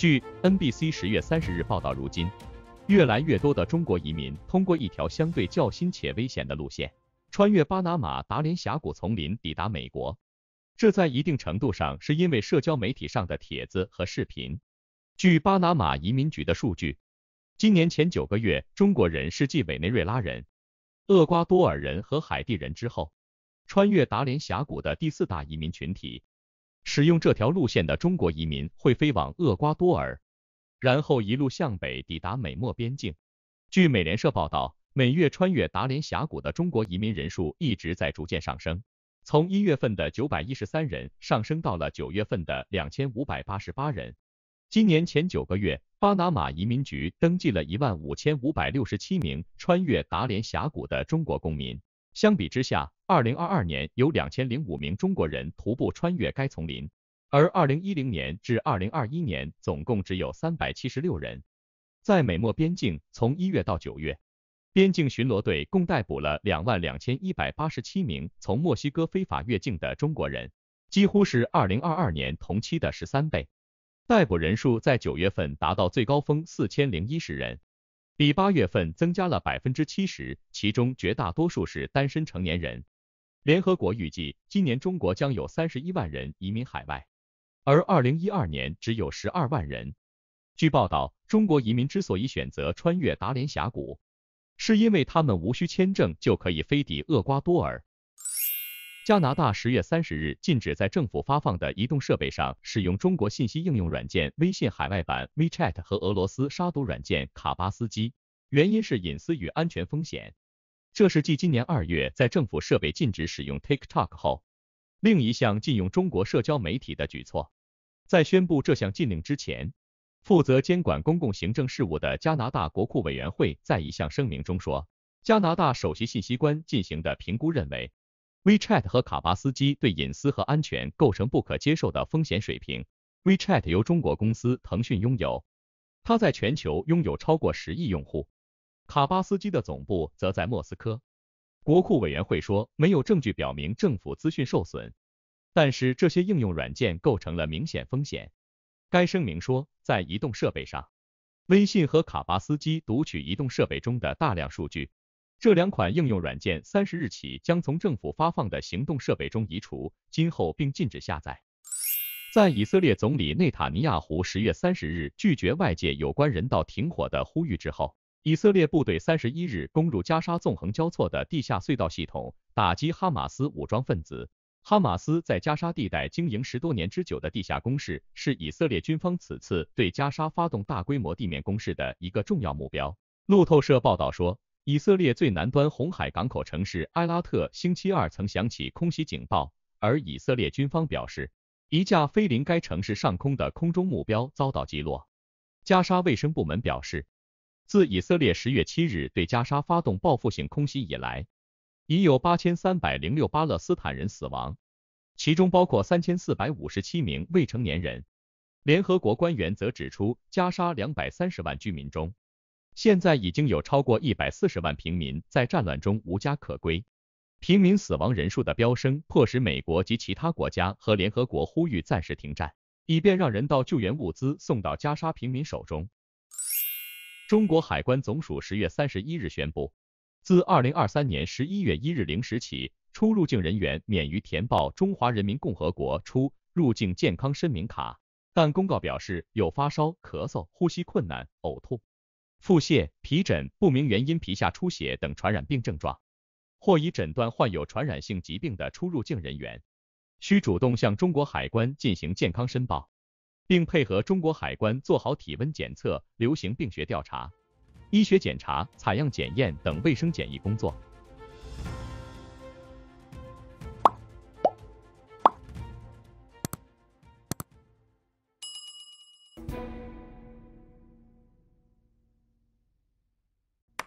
据 NBC 十月三十日报道，如今，越来越多的中国移民通过一条相对较新且危险的路线，穿越巴拿马达连峡谷丛林抵达美国。这在一定程度上是因为社交媒体上的帖子和视频。据巴拿马移民局的数据，今年前九个月，中国人是继委内瑞拉人、厄瓜多尔人和海地人之后，穿越达连峡谷的第四大移民群体。使用这条路线的中国移民会飞往厄瓜多尔，然后一路向北抵达美墨边境。据美联社报道，每月穿越达连峡谷的中国移民人数一直在逐渐上升，从一月份的九百一十三人上升到了九月份的两千五百八十八人。今年前九个月，巴拿马移民局登记了一万五千五百六十七名穿越达连峡谷的中国公民。相比之下，二零二二年有两千零五名中国人徒步穿越该丛林，而二零一零年至二零二一年总共只有三百七十六人。在美墨边境，从一月到九月，边境巡逻队共逮捕了两万两千一百八十七名从墨西哥非法越境的中国人，几乎是二零二二年同期的十三倍。逮捕人数在九月份达到最高峰，四千零一十人。比八月份增加了百分之七十，其中绝大多数是单身成年人。联合国预计，今年中国将有三十一万人移民海外，而二零一二年只有十二万人。据报道，中国移民之所以选择穿越达连峡谷，是因为他们无需签证就可以飞抵厄瓜多尔。加拿大十月三十日禁止在政府发放的移动设备上使用中国信息应用软件微信海外版 WeChat 和俄罗斯杀毒软件卡巴斯基，原因是隐私与安全风险。这是继今年二月在政府设备禁止使用 TikTok 后，另一项禁用中国社交媒体的举措。在宣布这项禁令之前，负责监管公共行政事务的加拿大国库委员会在一项声明中说，加拿大首席信息官进行的评估认为。WeChat 和卡巴斯基对隐私和安全构成不可接受的风险水平。WeChat 由中国公司腾讯拥有，它在全球拥有超过十亿用户。卡巴斯基的总部则在莫斯科。国库委员会说，没有证据表明政府资讯受损，但是这些应用软件构成了明显风险。该声明说，在移动设备上，微信和卡巴斯基读取移动设备中的大量数据。这两款应用软件三十日起将从政府发放的行动设备中移除，今后并禁止下载。在以色列总理内塔尼亚胡十月三十日拒绝外界有关人道停火的呼吁之后，以色列部队三十一日攻入加沙纵横交错的地下隧道系统，打击哈马斯武装分子。哈马斯在加沙地带经营十多年之久的地下工事，是以色列军方此次对加沙发动大规模地面攻势的一个重要目标。路透社报道说。以色列最南端红海港口城市埃拉特，星期二曾响起空袭警报，而以色列军方表示，一架飞临该城市上空的空中目标遭到击落。加沙卫生部门表示，自以色列十月七日对加沙发动报复性空袭以来，已有八千三百零六巴勒斯坦人死亡，其中包括三千四百五十七名未成年人。联合国官员则指出，加沙两百三十万居民中，现在已经有超过一百四十万平民在战乱中无家可归，平民死亡人数的飙升迫使美国及其他国家和联合国呼吁暂时停战，以便让人道救援物资送到加沙平民手中。中国海关总署十月三十一日宣布，自二零二三年十一月一日零时起，出入境人员免于填报《中华人民共和国出入境健康申明卡》，但公告表示有发烧、咳嗽、呼吸困难、呕吐。腹泻、皮疹、不明原因皮下出血等传染病症状，或已诊断患有传染性疾病的出入境人员，需主动向中国海关进行健康申报，并配合中国海关做好体温检测、流行病学调查、医学检查、采样检验等卫生检疫工作。